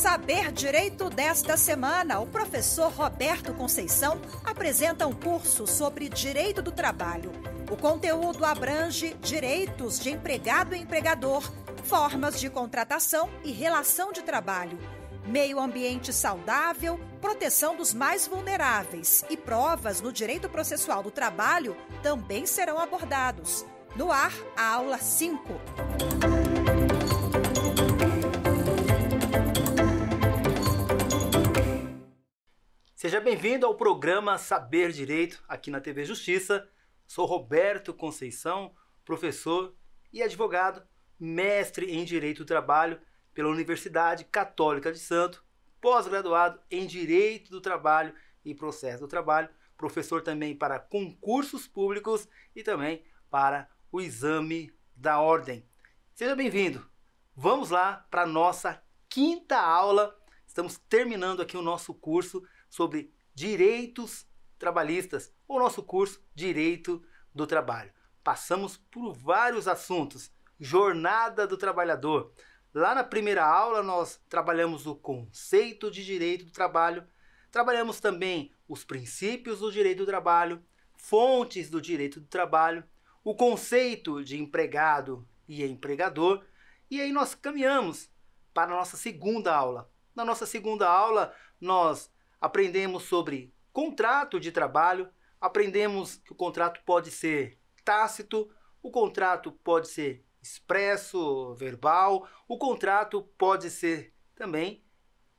Saber Direito desta semana, o professor Roberto Conceição apresenta um curso sobre direito do trabalho. O conteúdo abrange direitos de empregado e empregador, formas de contratação e relação de trabalho, meio ambiente saudável, proteção dos mais vulneráveis e provas no direito processual do trabalho também serão abordados. No ar, a aula 5. Seja bem-vindo ao programa Saber Direito aqui na TV Justiça. Sou Roberto Conceição, professor e advogado, mestre em Direito do Trabalho pela Universidade Católica de Santo, pós-graduado em Direito do Trabalho e Processo do Trabalho, professor também para concursos públicos e também para o exame da ordem. Seja bem-vindo. Vamos lá para a nossa quinta aula. Estamos terminando aqui o nosso curso sobre direitos trabalhistas, o nosso curso Direito do Trabalho. Passamos por vários assuntos, jornada do trabalhador. Lá na primeira aula nós trabalhamos o conceito de direito do trabalho, trabalhamos também os princípios do direito do trabalho, fontes do direito do trabalho, o conceito de empregado e empregador, e aí nós caminhamos para a nossa segunda aula. Na nossa segunda aula, nós aprendemos sobre contrato de trabalho, aprendemos que o contrato pode ser tácito, o contrato pode ser expresso, verbal, o contrato pode ser também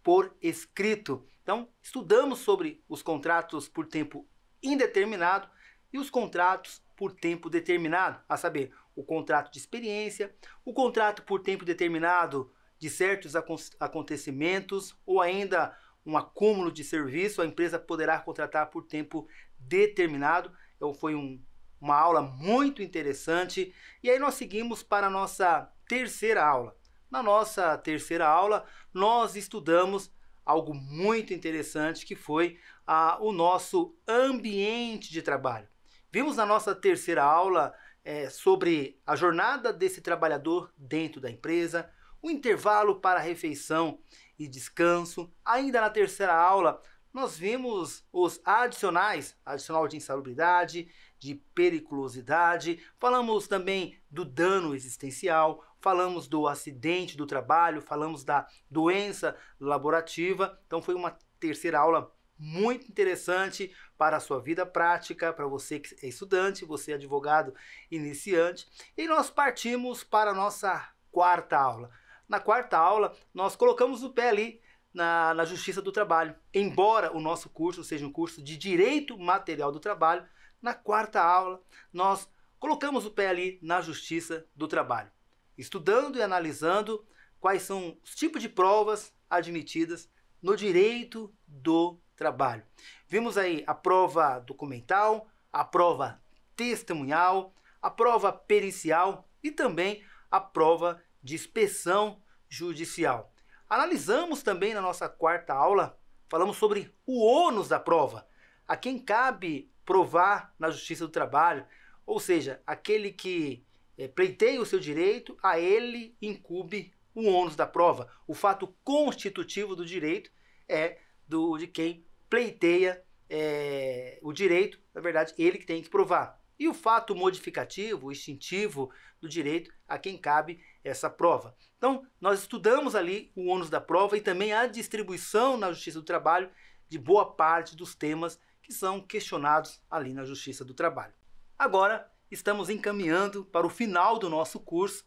por escrito. Então, estudamos sobre os contratos por tempo indeterminado e os contratos por tempo determinado, a saber, o contrato de experiência, o contrato por tempo determinado de certos acontecimentos ou ainda um acúmulo de serviço, a empresa poderá contratar por tempo determinado. Então, foi um, uma aula muito interessante. E aí nós seguimos para a nossa terceira aula. Na nossa terceira aula, nós estudamos algo muito interessante que foi ah, o nosso ambiente de trabalho. Vimos na nossa terceira aula é, sobre a jornada desse trabalhador dentro da empresa, o intervalo para a refeição e descanso. Ainda na terceira aula, nós vimos os adicionais, adicional de insalubridade, de periculosidade, falamos também do dano existencial, falamos do acidente do trabalho, falamos da doença laborativa. Então foi uma terceira aula muito interessante para a sua vida prática, para você que é estudante, você é advogado iniciante. E nós partimos para a nossa quarta aula. Na quarta aula, nós colocamos o pé ali na, na Justiça do Trabalho. Embora o nosso curso seja um curso de Direito Material do Trabalho, na quarta aula, nós colocamos o pé ali na Justiça do Trabalho, estudando e analisando quais são os tipos de provas admitidas no direito do trabalho. Vimos aí a prova documental, a prova testemunhal, a prova pericial e também a prova de inspeção judicial. Analisamos também na nossa quarta aula, falamos sobre o ônus da prova, a quem cabe provar na Justiça do Trabalho, ou seja, aquele que é, eh, pleiteia o seu direito, a ele incube o ônus da prova. O fato constitutivo do direito é do de quem pleiteia é, o direito, na verdade, ele que tem que provar. E o fato modificativo, instintivo do direito a quem cabe essa prova. Então, nós estudamos ali o ônus da prova e também a distribuição na Justiça do Trabalho de boa parte dos temas que são questionados ali na Justiça do Trabalho. Agora, estamos encaminhando para o final do nosso curso,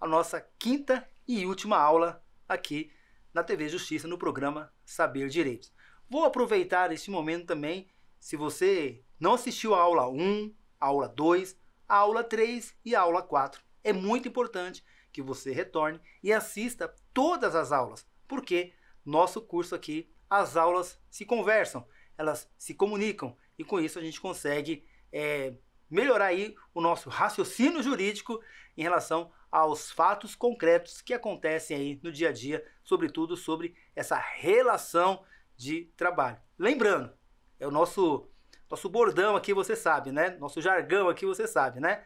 a nossa quinta e última aula aqui na TV Justiça no programa Saber Direitos. Vou aproveitar este momento também, se você não assistiu a aula 1, a aula 2 a aula 3 e a aula 4. É muito importante que você retorne e assista todas as aulas, porque nosso curso aqui, as aulas se conversam, elas se comunicam e com isso a gente consegue é, melhorar aí o nosso raciocínio jurídico em relação aos fatos concretos que acontecem aí no dia a dia, sobretudo sobre essa relação de trabalho. Lembrando, é o nosso nosso bordão aqui você sabe, né? Nosso jargão aqui você sabe, né?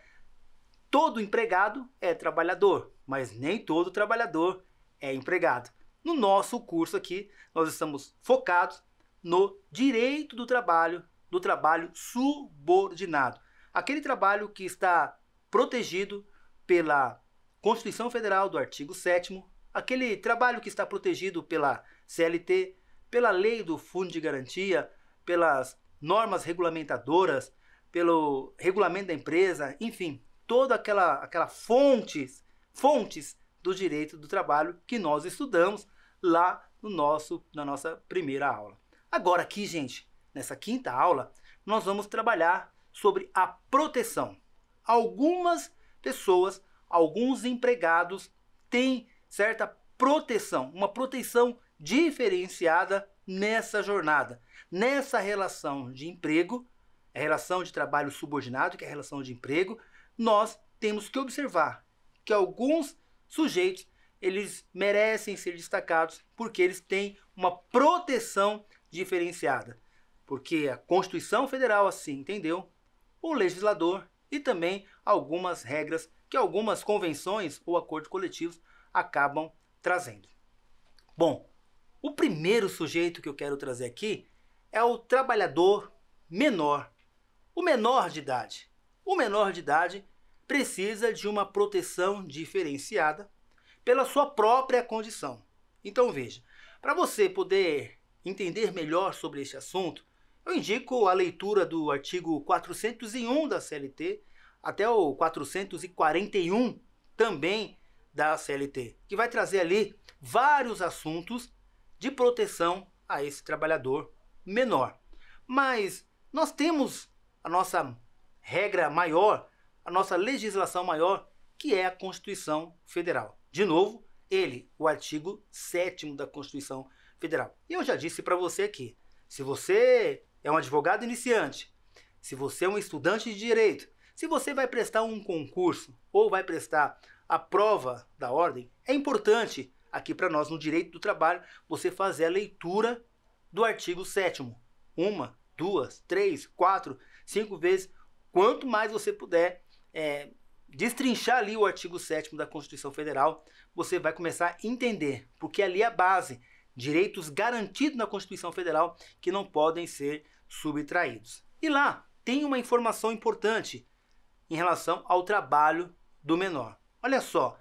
Todo empregado é trabalhador, mas nem todo trabalhador é empregado. No nosso curso aqui, nós estamos focados no direito do trabalho, do trabalho subordinado. Aquele trabalho que está protegido pela Constituição Federal do artigo 7 aquele trabalho que está protegido pela CLT, pela lei do Fundo de Garantia, pelas normas regulamentadoras, pelo regulamento da empresa, enfim, toda aquela aquela fontes, fontes do direito do trabalho que nós estudamos lá no nosso na nossa primeira aula. Agora aqui, gente, nessa quinta aula, nós vamos trabalhar sobre a proteção. Algumas pessoas, alguns empregados têm certa proteção, uma proteção diferenciada nessa jornada, nessa relação de emprego, a relação de trabalho subordinado, que é a relação de emprego, nós temos que observar que alguns sujeitos eles merecem ser destacados porque eles têm uma proteção diferenciada. Porque a Constituição Federal assim entendeu, o legislador e também algumas regras que algumas convenções ou acordos coletivos acabam trazendo. Bom, o primeiro sujeito que eu quero trazer aqui é o trabalhador menor, o menor de idade. O menor de idade precisa de uma proteção diferenciada pela sua própria condição. Então veja, para você poder entender melhor sobre este assunto, eu indico a leitura do artigo 401 da CLT até o 441 também da CLT, que vai trazer ali vários assuntos de proteção a esse trabalhador menor. Mas nós temos a nossa regra maior, a nossa legislação maior, que é a Constituição Federal. De novo, ele, o artigo 7 da Constituição Federal. E eu já disse para você aqui, se você é um advogado iniciante, se você é um estudante de direito, se você vai prestar um concurso ou vai prestar a prova da ordem, é importante aqui para nós no direito do trabalho, você fazer a leitura do artigo 7 Uma, duas, três, quatro, cinco vezes, quanto mais você puder é, destrinchar ali o artigo 7 da Constituição Federal, você vai começar a entender, porque ali é a base, direitos garantidos na Constituição Federal que não podem ser subtraídos. E lá tem uma informação importante em relação ao trabalho do menor. Olha só,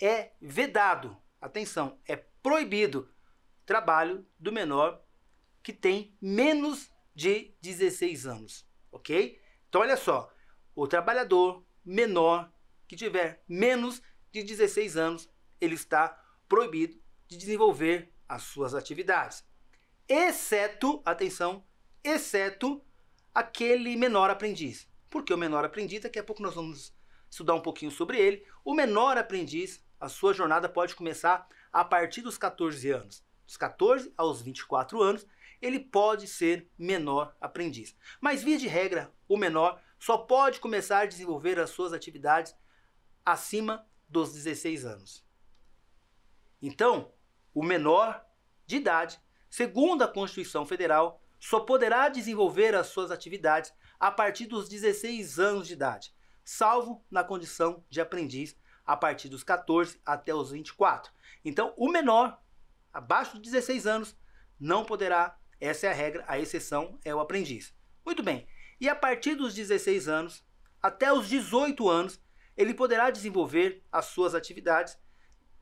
é vedado atenção, é proibido trabalho do menor que tem menos de 16 anos, ok? Então olha só, o trabalhador menor que tiver menos de 16 anos, ele está proibido de desenvolver as suas atividades, exceto, atenção, exceto aquele menor aprendiz. Porque o menor aprendiz, daqui a pouco nós vamos estudar um pouquinho sobre ele. O menor aprendiz a sua jornada pode começar a partir dos 14 anos. Dos 14 aos 24 anos, ele pode ser menor aprendiz. Mas, via de regra, o menor só pode começar a desenvolver as suas atividades acima dos 16 anos. Então, o menor de idade, segundo a Constituição Federal, só poderá desenvolver as suas atividades a partir dos 16 anos de idade, salvo na condição de aprendiz a partir dos 14 até os 24. Então, o menor, abaixo de 16 anos, não poderá, essa é a regra, a exceção é o aprendiz. Muito bem, e a partir dos 16 anos, até os 18 anos, ele poderá desenvolver as suas atividades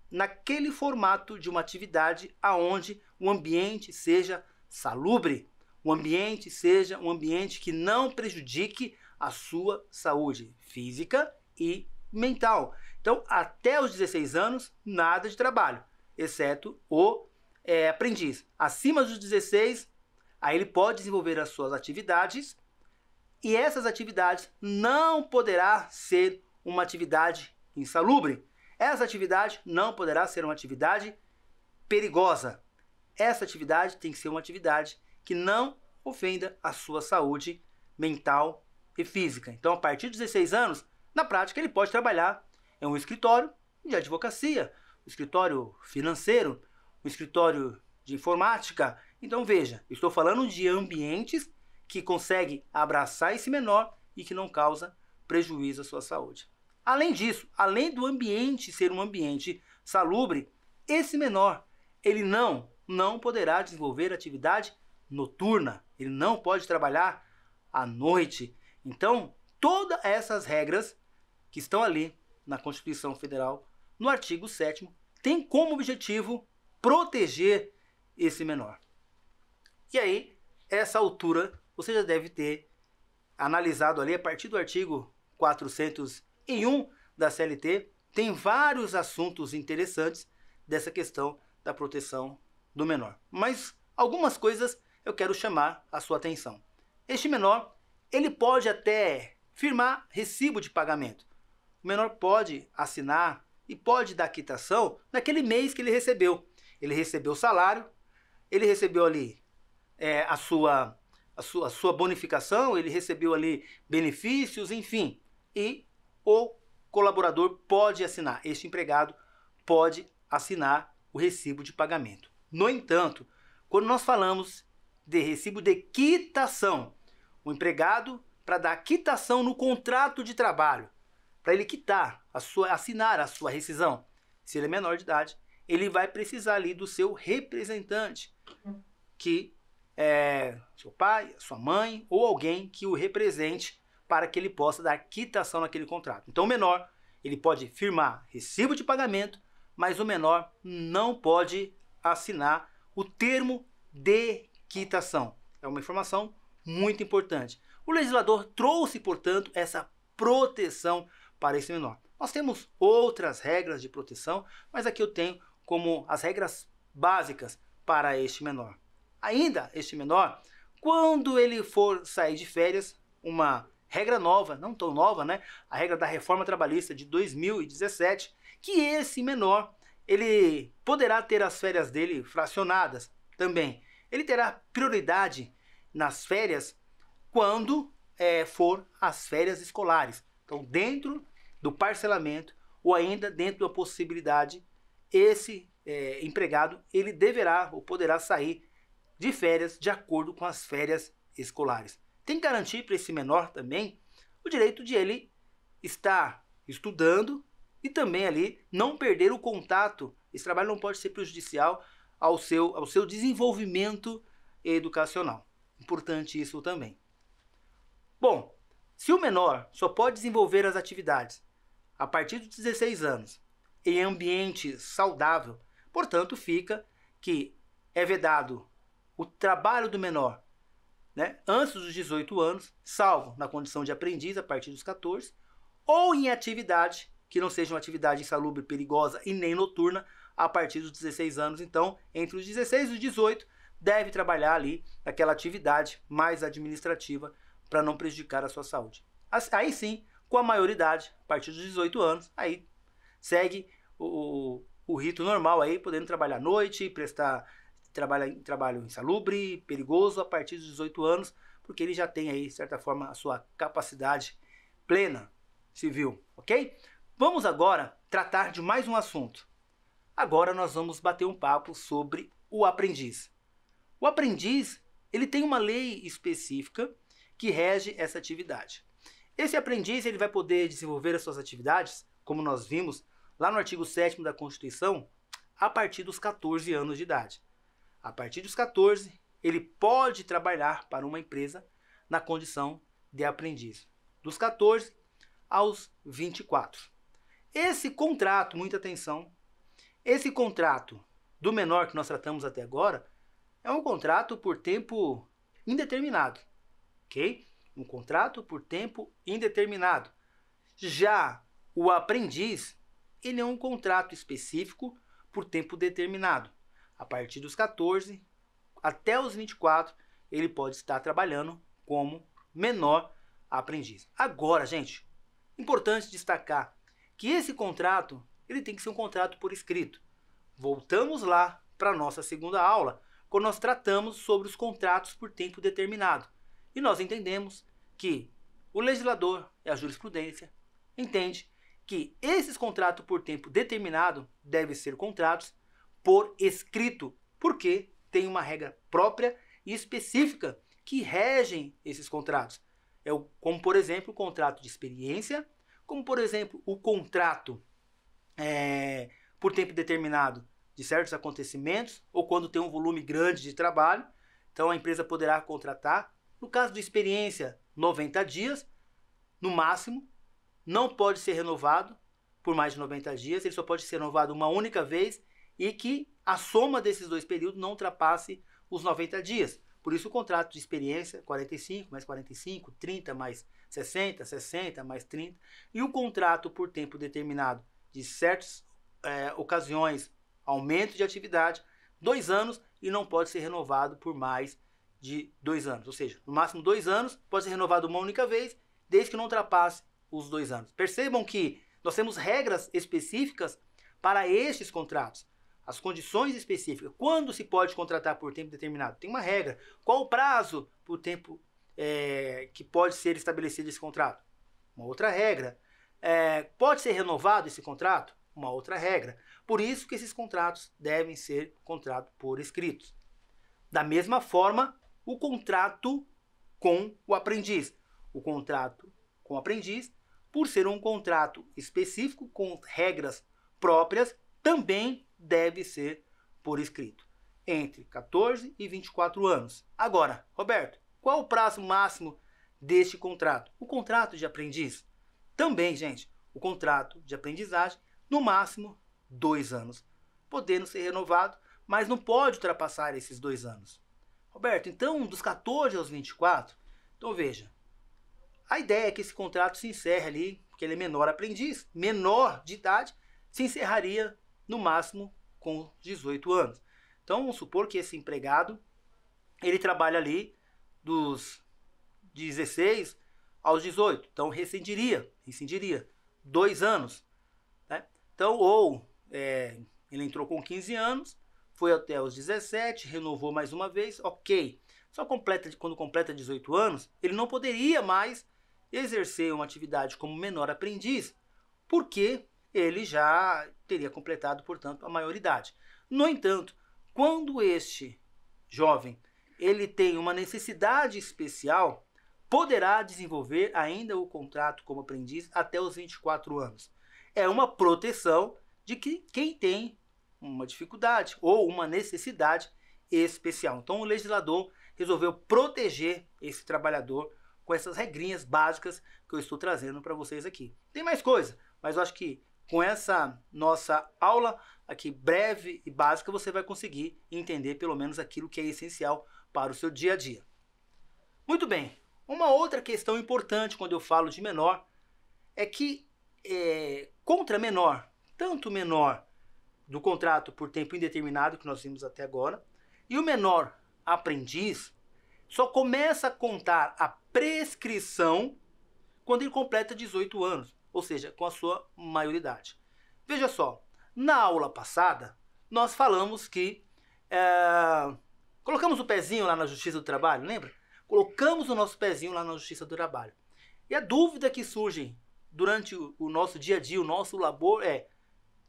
naquele formato de uma atividade aonde o ambiente seja salubre, o ambiente seja um ambiente que não prejudique a sua saúde física e mental. Então, até os 16 anos, nada de trabalho, exceto o é, aprendiz. Acima dos 16, aí ele pode desenvolver as suas atividades e essas atividades não poderá ser uma atividade insalubre. Essa atividade não poderá ser uma atividade perigosa. Essa atividade tem que ser uma atividade que não ofenda a sua saúde mental e física. Então, a partir de 16 anos, na prática, ele pode trabalhar é um escritório de advocacia, um escritório financeiro, um escritório de informática. Então veja, estou falando de ambientes que conseguem abraçar esse menor e que não causa prejuízo à sua saúde. Além disso, além do ambiente ser um ambiente salubre, esse menor, ele não, não poderá desenvolver atividade noturna, ele não pode trabalhar à noite. Então, todas essas regras que estão ali na Constituição Federal, no artigo 7, tem como objetivo proteger esse menor. E aí, essa altura, você já deve ter analisado ali a partir do artigo 401 da CLT, tem vários assuntos interessantes dessa questão da proteção do menor. Mas algumas coisas eu quero chamar a sua atenção. Este menor, ele pode até firmar recibo de pagamento, o menor pode assinar e pode dar quitação naquele mês que ele recebeu. Ele recebeu o salário, ele recebeu ali é, a, sua, a, sua, a sua bonificação, ele recebeu ali benefícios, enfim. E o colaborador pode assinar, este empregado pode assinar o recibo de pagamento. No entanto, quando nós falamos de recibo de quitação, o empregado, para dar quitação no contrato de trabalho, para ele quitar, a sua, assinar a sua rescisão, se ele é menor de idade, ele vai precisar ali do seu representante, que é seu pai, sua mãe ou alguém que o represente para que ele possa dar quitação naquele contrato. Então o menor, ele pode firmar recibo de pagamento, mas o menor não pode assinar o termo de quitação. É uma informação muito importante. O legislador trouxe, portanto, essa proteção para esse menor. Nós temos outras regras de proteção, mas aqui eu tenho como as regras básicas para este menor. Ainda este menor, quando ele for sair de férias, uma regra nova, não tão nova, né? A regra da reforma trabalhista de 2017, que esse menor ele poderá ter as férias dele fracionadas também. Ele terá prioridade nas férias quando é, for as férias escolares. Então, dentro do parcelamento ou ainda dentro da possibilidade, esse é, empregado ele deverá ou poderá sair de férias de acordo com as férias escolares. Tem que garantir para esse menor também o direito de ele estar estudando e também ali não perder o contato. Esse trabalho não pode ser prejudicial ao seu, ao seu desenvolvimento educacional. Importante isso também. Bom, se o menor só pode desenvolver as atividades a partir dos 16 anos em ambiente saudável, portanto, fica que é vedado o trabalho do menor né, antes dos 18 anos, salvo na condição de aprendiz a partir dos 14, ou em atividade que não seja uma atividade insalubre, perigosa e nem noturna a partir dos 16 anos. Então, entre os 16 e os 18, deve trabalhar ali naquela atividade mais administrativa para não prejudicar a sua saúde. Aí sim, com a maioridade, a partir dos 18 anos, aí segue o, o, o rito normal aí, podendo trabalhar à noite, prestar trabalho, trabalho insalubre, perigoso a partir dos 18 anos, porque ele já tem aí, de certa forma, a sua capacidade plena civil, ok? Vamos agora tratar de mais um assunto. Agora nós vamos bater um papo sobre o aprendiz. O aprendiz, ele tem uma lei específica que rege essa atividade. Esse aprendiz ele vai poder desenvolver as suas atividades, como nós vimos lá no artigo 7 da Constituição, a partir dos 14 anos de idade. A partir dos 14, ele pode trabalhar para uma empresa na condição de aprendiz. Dos 14 aos 24. Esse contrato, muita atenção, esse contrato do menor que nós tratamos até agora é um contrato por tempo indeterminado ok? Um contrato por tempo indeterminado. Já o aprendiz, ele é um contrato específico por tempo determinado. A partir dos 14 até os 24, ele pode estar trabalhando como menor aprendiz. Agora, gente, importante destacar que esse contrato, ele tem que ser um contrato por escrito. Voltamos lá para nossa segunda aula, quando nós tratamos sobre os contratos por tempo determinado. E nós entendemos que o legislador e é a jurisprudência entende que esses contratos por tempo determinado devem ser contratos por escrito, porque tem uma regra própria e específica que regem esses contratos. É o, como, por exemplo, o contrato de experiência, como, por exemplo, o contrato é, por tempo determinado de certos acontecimentos, ou quando tem um volume grande de trabalho. Então, a empresa poderá contratar no caso de experiência, 90 dias, no máximo, não pode ser renovado por mais de 90 dias, ele só pode ser renovado uma única vez e que a soma desses dois períodos não ultrapasse os 90 dias. Por isso, o contrato de experiência, 45 mais 45, 30 mais 60, 60 mais 30, e o contrato por tempo determinado de certas é, ocasiões, aumento de atividade, dois anos e não pode ser renovado por mais de dois anos. Ou seja, no máximo dois anos, pode ser renovado uma única vez, desde que não ultrapasse os dois anos. Percebam que nós temos regras específicas para estes contratos. As condições específicas. Quando se pode contratar por tempo determinado? Tem uma regra. Qual o prazo por tempo é, que pode ser estabelecido esse contrato? Uma outra regra. É, pode ser renovado esse contrato? Uma outra regra. Por isso que esses contratos devem ser contratados por escritos. Da mesma forma, o contrato com o aprendiz. O contrato com o aprendiz, por ser um contrato específico com regras próprias, também deve ser por escrito, entre 14 e 24 anos. Agora, Roberto, qual o prazo máximo deste contrato? O contrato de aprendiz? Também, gente, o contrato de aprendizagem, no máximo dois anos, podendo ser renovado, mas não pode ultrapassar esses dois anos. Roberto, então dos 14 aos 24, então veja, a ideia é que esse contrato se encerre ali, porque ele é menor aprendiz, menor de idade, se encerraria no máximo com 18 anos. Então vamos supor que esse empregado, ele trabalha ali dos 16 aos 18, então rescindiria, rescindiria, dois anos. Né? Então ou é, ele entrou com 15 anos, foi até os 17, renovou mais uma vez, ok. Só completa quando completa 18 anos, ele não poderia mais exercer uma atividade como menor aprendiz, porque ele já teria completado, portanto, a maioridade. No entanto, quando este jovem ele tem uma necessidade especial, poderá desenvolver ainda o contrato como aprendiz até os 24 anos. É uma proteção de que quem tem uma dificuldade ou uma necessidade especial. Então o legislador resolveu proteger esse trabalhador com essas regrinhas básicas que eu estou trazendo para vocês aqui. Tem mais coisa, mas eu acho que com essa nossa aula aqui breve e básica você vai conseguir entender pelo menos aquilo que é essencial para o seu dia a dia. Muito bem, uma outra questão importante quando eu falo de menor é que é, contra menor, tanto menor do contrato por tempo indeterminado, que nós vimos até agora, e o menor aprendiz só começa a contar a prescrição quando ele completa 18 anos, ou seja, com a sua maioridade. Veja só, na aula passada, nós falamos que é, colocamos o pezinho lá na Justiça do Trabalho, lembra? Colocamos o nosso pezinho lá na Justiça do Trabalho. E a dúvida que surge durante o, o nosso dia a dia, o nosso labor é: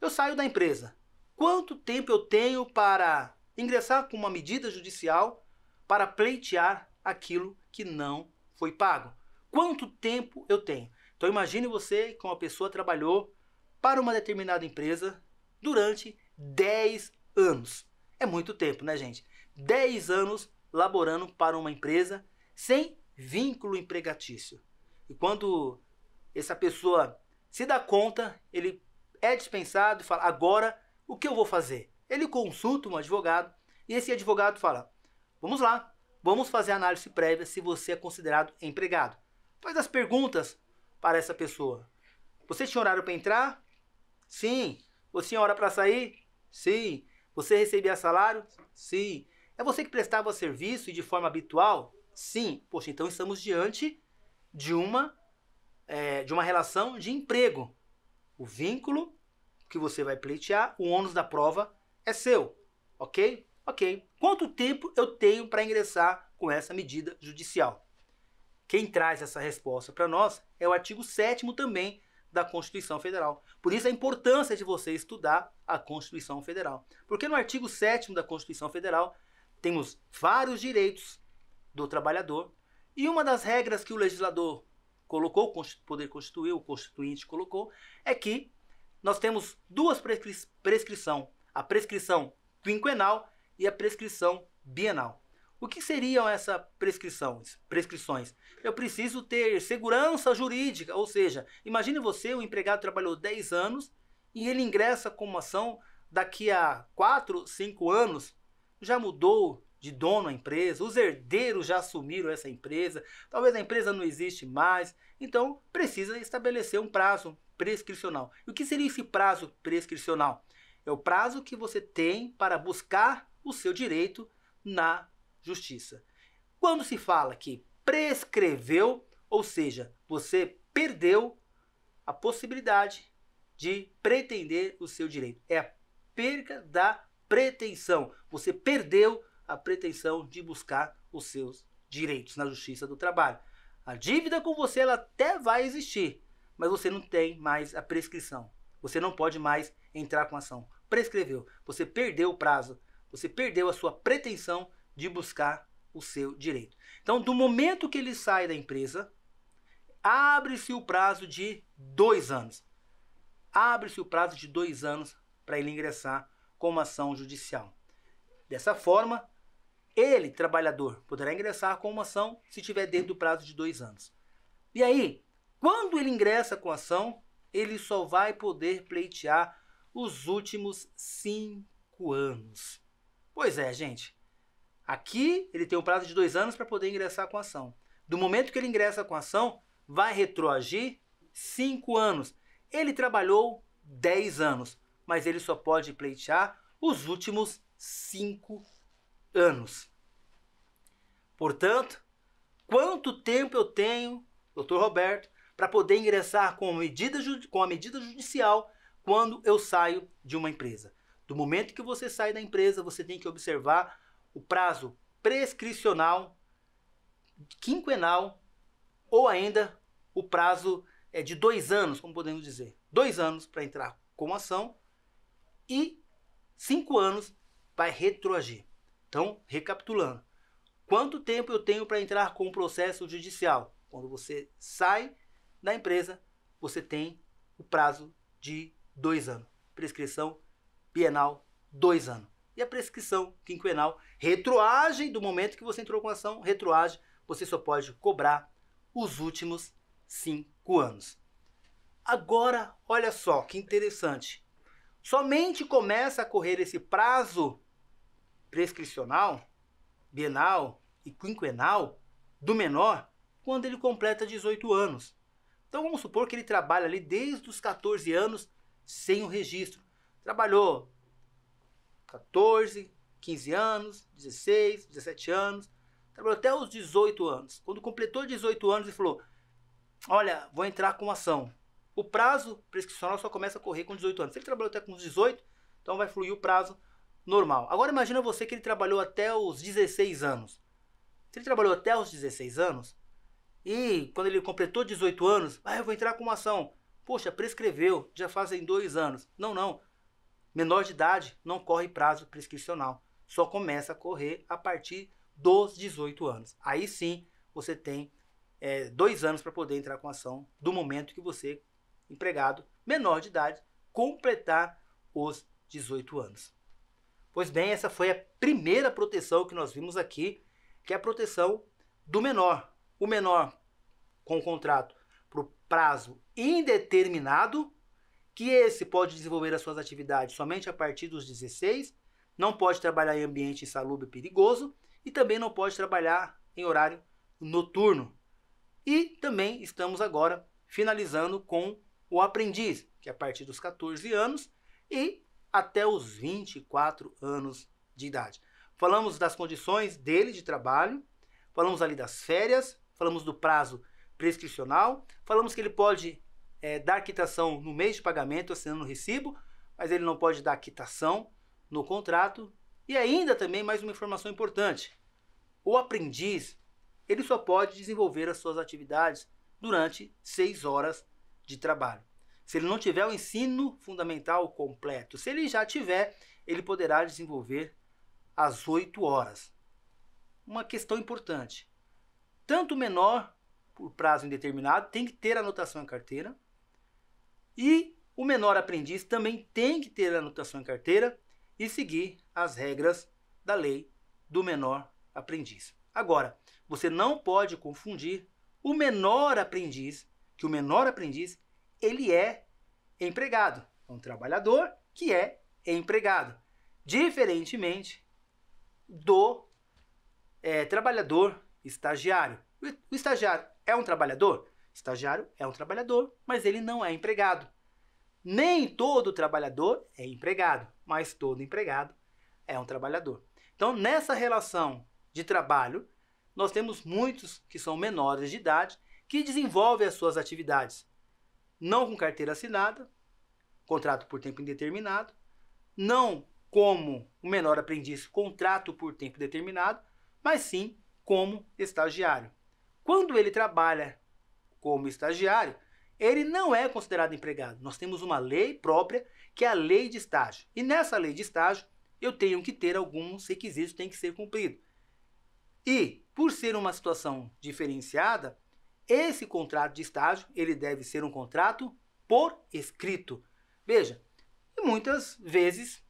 eu saio da empresa, Quanto tempo eu tenho para ingressar com uma medida judicial para pleitear aquilo que não foi pago? Quanto tempo eu tenho? Então imagine você que uma pessoa trabalhou para uma determinada empresa durante 10 anos. É muito tempo, né, gente? 10 anos laborando para uma empresa sem vínculo empregatício. E quando essa pessoa se dá conta, ele é dispensado e fala: agora o que eu vou fazer? Ele consulta um advogado e esse advogado fala: vamos lá, vamos fazer análise prévia se você é considerado empregado. Faz as perguntas para essa pessoa. Você tinha horário para entrar? Sim. Você tinha hora para sair? Sim. Você recebia salário? Sim. É você que prestava serviço e de forma habitual? Sim. Poxa, então estamos diante de uma é, de uma relação de emprego. O vínculo que você vai pleitear, o ônus da prova é seu, ok? Ok. Quanto tempo eu tenho para ingressar com essa medida judicial? Quem traz essa resposta para nós é o artigo 7 também da Constituição Federal. Por isso a importância de você estudar a Constituição Federal. Porque no artigo 7 da Constituição Federal temos vários direitos do trabalhador e uma das regras que o legislador colocou, o poder constituiu, o constituinte colocou, é que nós temos duas prescri prescrição, a prescrição quinquenal e a prescrição bienal. O que seriam essas prescrições? Prescrições. Eu preciso ter segurança jurídica, ou seja, imagine você, o um empregado trabalhou 10 anos e ele ingressa com uma ação daqui a 4, 5 anos, já mudou de dono a empresa, os herdeiros já assumiram essa empresa, talvez a empresa não existe mais, então precisa estabelecer um prazo prescricional. E o que seria esse prazo prescricional? É o prazo que você tem para buscar o seu direito na justiça. Quando se fala que prescreveu, ou seja, você perdeu a possibilidade de pretender o seu direito. É a perca da pretensão. Você perdeu a pretensão de buscar os seus direitos na justiça do trabalho. A dívida com você ela até vai existir, mas você não tem mais a prescrição. Você não pode mais entrar com ação. Prescreveu. Você perdeu o prazo. Você perdeu a sua pretensão de buscar o seu direito. Então, do momento que ele sai da empresa, abre-se o prazo de dois anos. Abre-se o prazo de dois anos para ele ingressar com uma ação judicial. Dessa forma, ele, trabalhador, poderá ingressar com uma ação se tiver dentro do prazo de dois anos. E aí, quando ele ingressa com a ação, ele só vai poder pleitear os últimos cinco anos. Pois é, gente. Aqui ele tem um prazo de dois anos para poder ingressar com a ação. Do momento que ele ingressa com a ação, vai retroagir cinco anos. Ele trabalhou 10 anos, mas ele só pode pleitear os últimos cinco anos. Portanto, quanto tempo eu tenho, doutor Roberto, para poder ingressar com, medida, com a medida judicial quando eu saio de uma empresa. Do momento que você sai da empresa, você tem que observar o prazo prescricional, quinquenal ou ainda o prazo é de dois anos, como podemos dizer, dois anos para entrar com ação e cinco anos para retroagir. Então, recapitulando, quanto tempo eu tenho para entrar com o processo judicial? Quando você sai da empresa, você tem o prazo de dois anos. Prescrição bienal, dois anos. E a prescrição quinquenal, retroage do momento que você entrou com a ação, retroage, você só pode cobrar os últimos cinco anos. Agora, olha só que interessante. Somente começa a correr esse prazo prescricional, bienal e quinquenal do menor quando ele completa 18 anos. Então vamos supor que ele trabalha ali desde os 14 anos sem o registro. Trabalhou 14, 15 anos, 16, 17 anos, trabalhou até os 18 anos. Quando completou 18 anos, e falou: Olha, vou entrar com ação. O prazo prescricional só começa a correr com 18 anos. Se ele trabalhou até com os 18, então vai fluir o prazo normal. Agora imagina você que ele trabalhou até os 16 anos. Se ele trabalhou até os 16 anos, e quando ele completou 18 anos, ah, eu vou entrar com uma ação. Poxa, prescreveu, já fazem dois anos. Não, não. Menor de idade não corre prazo prescricional. Só começa a correr a partir dos 18 anos. Aí sim você tem é, dois anos para poder entrar com ação do momento que você, empregado, menor de idade, completar os 18 anos. Pois bem, essa foi a primeira proteção que nós vimos aqui, que é a proteção do menor. O menor com o contrato para o prazo indeterminado, que esse pode desenvolver as suas atividades somente a partir dos 16, não pode trabalhar em ambiente insalubre e perigoso e também não pode trabalhar em horário noturno. E também estamos agora finalizando com o aprendiz, que é a partir dos 14 anos e até os 24 anos de idade. Falamos das condições dele de trabalho, falamos ali das férias, falamos do prazo prescricional. Falamos que ele pode é, dar quitação no mês de pagamento, assinando o recibo, mas ele não pode dar quitação no contrato. E ainda também mais uma informação importante: o aprendiz ele só pode desenvolver as suas atividades durante seis horas de trabalho. Se ele não tiver o ensino fundamental completo, se ele já tiver, ele poderá desenvolver às oito horas. Uma questão importante: tanto o menor por prazo indeterminado, tem que ter anotação em carteira. E o menor aprendiz também tem que ter anotação em carteira e seguir as regras da lei do menor aprendiz. Agora, você não pode confundir o menor aprendiz, que o menor aprendiz, ele é empregado, é um trabalhador que é empregado, diferentemente do é, trabalhador estagiário. O estagiário é um trabalhador? Estagiário é um trabalhador, mas ele não é empregado. Nem todo trabalhador é empregado, mas todo empregado é um trabalhador. Então, nessa relação de trabalho, nós temos muitos que são menores de idade que desenvolvem as suas atividades não com carteira assinada, contrato por tempo indeterminado, não como o menor aprendiz, contrato por tempo determinado, mas sim como estagiário. Quando ele trabalha como estagiário, ele não é considerado empregado. Nós temos uma lei própria, que é a lei de estágio. E nessa lei de estágio, eu tenho que ter alguns requisitos que têm que ser cumpridos. E, por ser uma situação diferenciada, esse contrato de estágio, ele deve ser um contrato por escrito. Veja, muitas vezes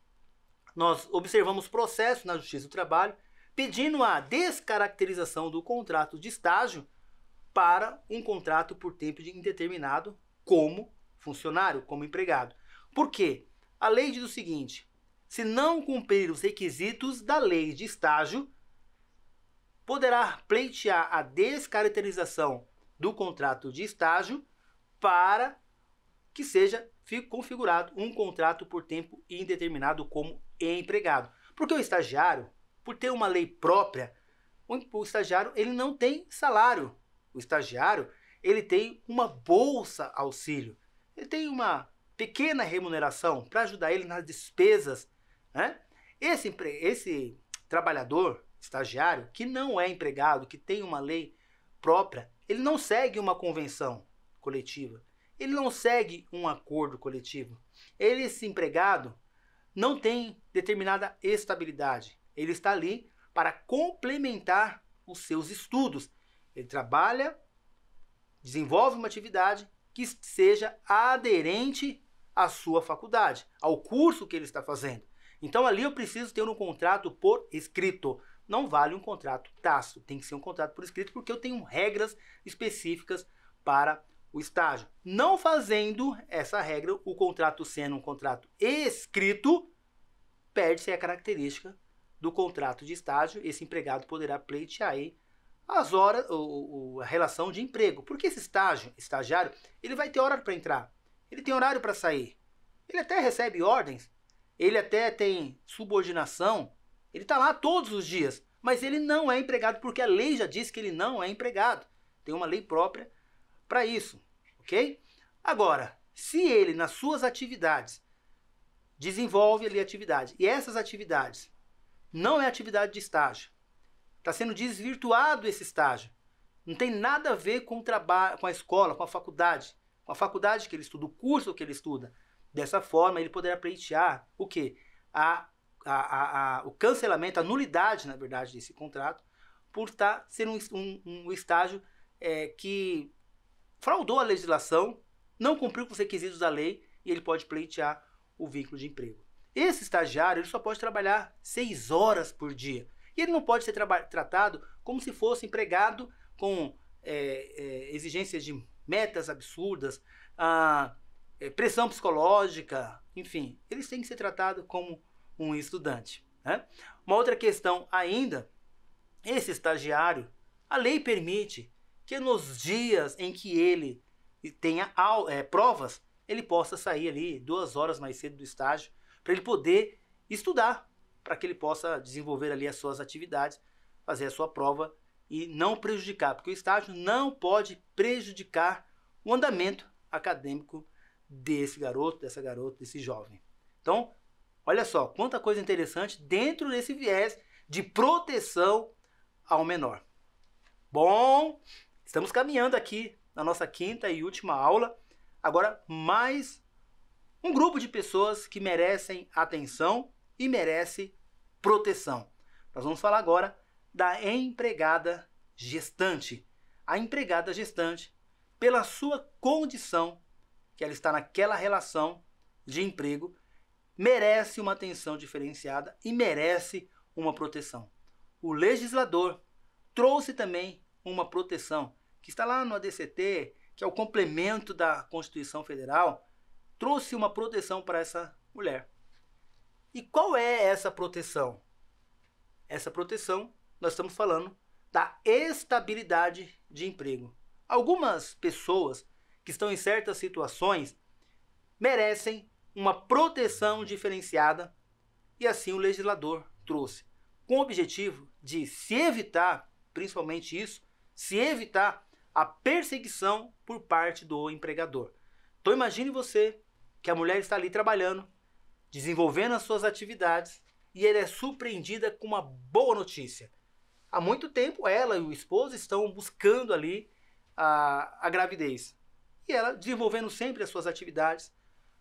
nós observamos processos na Justiça do Trabalho pedindo a descaracterização do contrato de estágio para um contrato por tempo indeterminado como funcionário, como empregado. Por quê? A lei diz o seguinte: se não cumprir os requisitos da lei de estágio, poderá pleitear a descaracterização do contrato de estágio para que seja configurado um contrato por tempo indeterminado como empregado. Porque o estagiário, por ter uma lei própria, o estagiário ele não tem salário. O estagiário ele tem uma bolsa auxílio. Ele tem uma pequena remuneração para ajudar ele nas despesas. Né? Esse, esse trabalhador, estagiário, que não é empregado, que tem uma lei própria, ele não segue uma convenção coletiva. Ele não segue um acordo coletivo. Ele, esse empregado, não tem determinada estabilidade ele está ali para complementar os seus estudos. Ele trabalha, desenvolve uma atividade que seja aderente à sua faculdade, ao curso que ele está fazendo. Então ali eu preciso ter um contrato por escrito. Não vale um contrato tácito, tem que ser um contrato por escrito porque eu tenho regras específicas para o estágio. Não fazendo essa regra, o contrato sendo um contrato escrito, perde-se a característica do contrato de estágio, esse empregado poderá pleitear aí as horas, o, o, a relação de emprego. Porque esse estágio, estagiário, ele vai ter horário para entrar, ele tem horário para sair, ele até recebe ordens, ele até tem subordinação, ele está lá todos os dias, mas ele não é empregado porque a lei já diz que ele não é empregado. Tem uma lei própria para isso, ok? Agora, se ele nas suas atividades desenvolve ali atividade e essas atividades não é atividade de estágio. Está sendo desvirtuado esse estágio. Não tem nada a ver com o trabalho, com a escola, com a faculdade, com a faculdade que ele estuda, o curso que ele estuda. Dessa forma, ele poderá pleitear o quê? A, a, a, o cancelamento, a nulidade, na verdade, desse contrato, por tá, sendo um, um, um estágio é, que fraudou a legislação, não cumpriu com os requisitos da lei e ele pode pleitear o vínculo de emprego. Esse estagiário ele só pode trabalhar seis horas por dia. E ele não pode ser tratado como se fosse empregado com é, é, exigências de metas absurdas, a, é, pressão psicológica, enfim, eles têm que ser tratados como um estudante. Né? Uma outra questão ainda, esse estagiário, a lei permite que nos dias em que ele tenha é, provas, ele possa sair ali duas horas mais cedo do estágio para ele poder estudar, para que ele possa desenvolver ali as suas atividades, fazer a sua prova e não prejudicar, porque o estágio não pode prejudicar o andamento acadêmico desse garoto, dessa garota, desse jovem. Então, olha só, quanta coisa interessante dentro desse viés de proteção ao menor. Bom, estamos caminhando aqui na nossa quinta e última aula. Agora, mais um grupo de pessoas que merecem atenção e merece proteção. Nós vamos falar agora da empregada gestante. A empregada gestante, pela sua condição que ela está naquela relação de emprego, merece uma atenção diferenciada e merece uma proteção. O legislador trouxe também uma proteção que está lá no ADCT, que é o complemento da Constituição Federal, trouxe uma proteção para essa mulher. E qual é essa proteção? Essa proteção, nós estamos falando da estabilidade de emprego. Algumas pessoas que estão em certas situações merecem uma proteção diferenciada e assim o legislador trouxe, com o objetivo de se evitar, principalmente isso, se evitar a perseguição por parte do empregador. Então imagine você que a mulher está ali trabalhando, desenvolvendo as suas atividades e ela é surpreendida com uma boa notícia. Há muito tempo ela e o esposo estão buscando ali a, a gravidez. E ela desenvolvendo sempre as suas atividades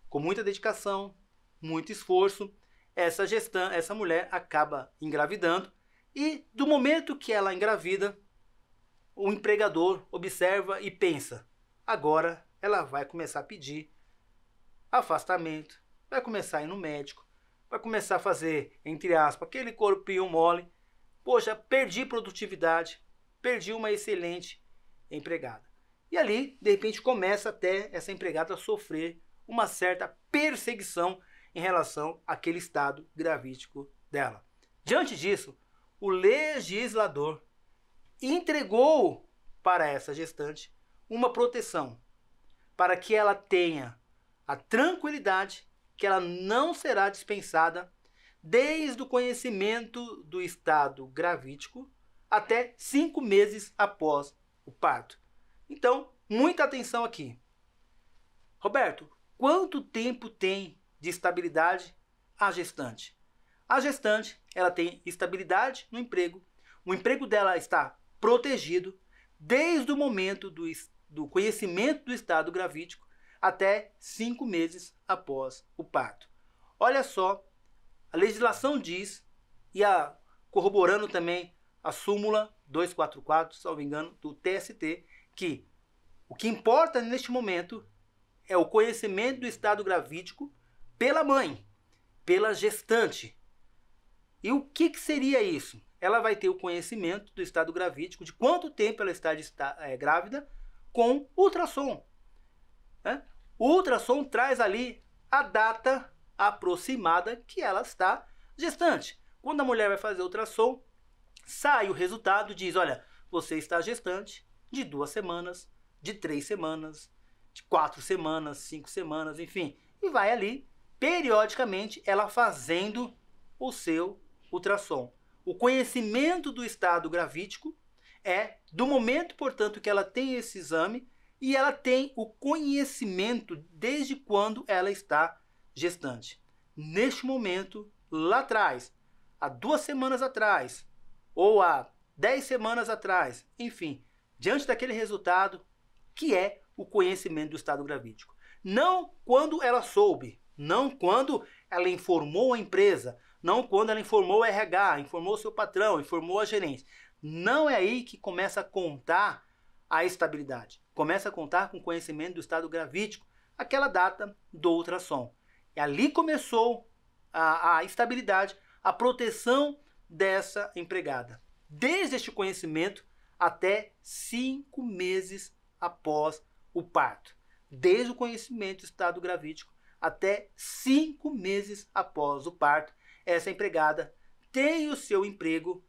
com muita dedicação, muito esforço, essa gestão, essa mulher acaba engravidando e do momento que ela engravida, o empregador observa e pensa: agora ela vai começar a pedir afastamento, vai começar a ir no médico, vai começar a fazer, entre aspas, aquele corpinho mole. Poxa, perdi produtividade, perdi uma excelente empregada. E ali, de repente, começa até essa empregada a sofrer uma certa perseguição em relação àquele estado gravítico dela. Diante disso, o legislador entregou para essa gestante uma proteção para que ela tenha a tranquilidade que ela não será dispensada desde o conhecimento do estado gravídico até cinco meses após o parto. Então, muita atenção aqui. Roberto, quanto tempo tem de estabilidade a gestante? A gestante, ela tem estabilidade no emprego. O emprego dela está protegido desde o momento do, do conhecimento do estado gravídico até cinco meses após o parto. Olha só, a legislação diz, e a, corroborando também a súmula 244, salvo engano, do TST, que o que importa neste momento é o conhecimento do estado gravídico pela mãe, pela gestante. E o que, que seria isso? Ela vai ter o conhecimento do estado gravídico, de quanto tempo ela está, de, é, grávida, com ultrassom. Né? O ultrassom traz ali a data aproximada que ela está gestante. Quando a mulher vai fazer ultrassom, sai o resultado diz: olha, você está gestante de duas semanas, de três semanas, de quatro semanas, cinco semanas, enfim. E vai ali, periodicamente, ela fazendo o seu ultrassom. O conhecimento do estado gravítico é do momento, portanto, que ela tem esse exame e ela tem o conhecimento desde quando ela está gestante. Neste momento, lá atrás, há duas semanas atrás, ou há dez semanas atrás, enfim, diante daquele resultado, que é o conhecimento do estado gravídico. Não quando ela soube, não quando ela informou a empresa, não quando ela informou o RH, informou seu patrão, informou a gerência. Não é aí que começa a contar a estabilidade começa a contar com conhecimento do estado gravítico, aquela data do ultrassom. E ali começou a, a estabilidade, a proteção dessa empregada. Desde este conhecimento até cinco meses após o parto. Desde o conhecimento do estado gravítico até cinco meses após o parto, essa empregada tem o seu emprego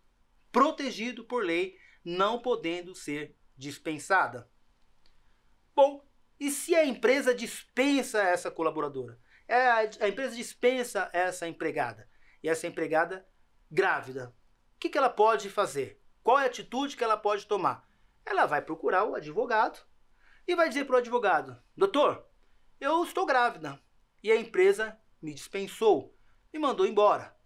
protegido por lei, não podendo ser dispensada. Bom, e se a empresa dispensa essa colaboradora? É a empresa dispensa essa empregada. E essa empregada grávida. O que, que ela pode fazer? Qual é a atitude que ela pode tomar? Ela vai procurar o advogado e vai dizer para o advogado: Doutor, eu estou grávida e a empresa me dispensou, me mandou embora.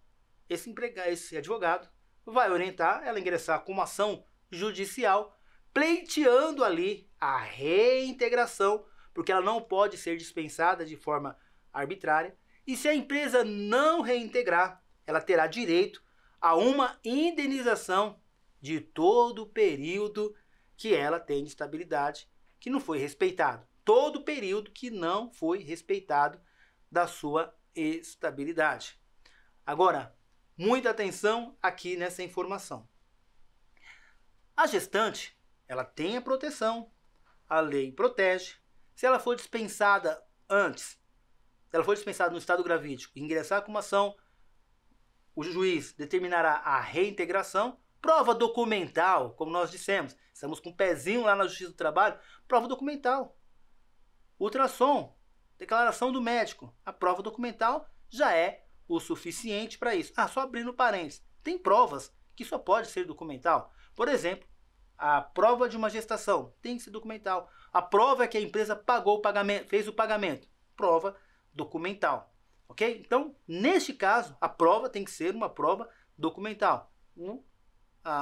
Esse, empregado, esse advogado vai orientar ela a ingressar com uma ação judicial pleiteando ali a reintegração, porque ela não pode ser dispensada de forma arbitrária. E se a empresa não reintegrar, ela terá direito a uma indenização de todo o período que ela tem de estabilidade que não foi respeitado. Todo o período que não foi respeitado da sua estabilidade. Agora, muita atenção aqui nessa informação. A gestante ela tem a proteção, a lei protege. Se ela for dispensada antes, se ela for dispensada no estado gravídico e ingressar com uma ação, o juiz determinará a reintegração. Prova documental, como nós dissemos, estamos com um pezinho lá na Justiça do Trabalho, prova documental. Ultrassom, declaração do médico, a prova documental já é o suficiente para isso. Ah, só abrindo parênteses, tem provas que só pode ser documental. Por exemplo, a prova de uma gestação tem que ser documental. A prova é que a empresa pagou o pagamento, fez o pagamento. Prova documental. Ok? Então, neste caso, a prova tem que ser uma prova documental. O,